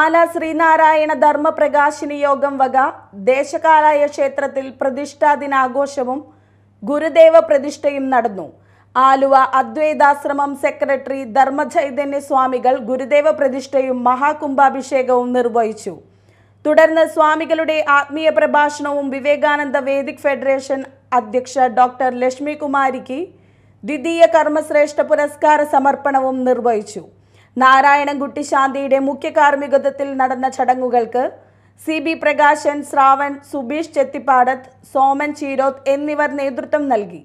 ആല ശ്രീനാരായണ ധർമ്മപ്രകാശിനി യോഗം വക ദേശകാലായ ക്ഷേത്രത്തിൽ പ്രതിഷ്ഠാ ദിനാഘോഷവും ഗുരുദേവ പ്രതിഷ്ഠയും നടന്നു ആലുവ അദ്വൈതാശ്രമം സെക്രട്ടറി ധർമ്മചൈതന്യ സ്വാമികൾ ഗുരുദേവ പ്രതിഷ്ഠയും മഹാകുംഭാഭിഷേകവും നിർവഹിച്ചു തുടർന്ന് സ്വാമികളുടെ ആത്മീയ പ്രഭാഷണവും വിവേകാനന്ദ വേദിക് ഫെഡറേഷൻ അധ്യക്ഷ ഡോക്ടർ കുമാരിക്ക് ദ്വിതീയ കർമ്മശ്രേഷ്ഠ പുരസ്കാര സമർപ്പണവും നിർവഹിച്ചു നാരായണൻകുട്ടി ശാന്തിയുടെ മുഖ്യ കാർമ്മികത്വത്തിൽ നടന്ന ചടങ്ങുകൾക്ക് സി ബി പ്രകാശൻ ശ്രാവൺ സുബീഷ് ചെത്തിപ്പാടത്ത് സോമൻ ചീരോത്ത് എന്നിവർ നേതൃത്വം നൽകി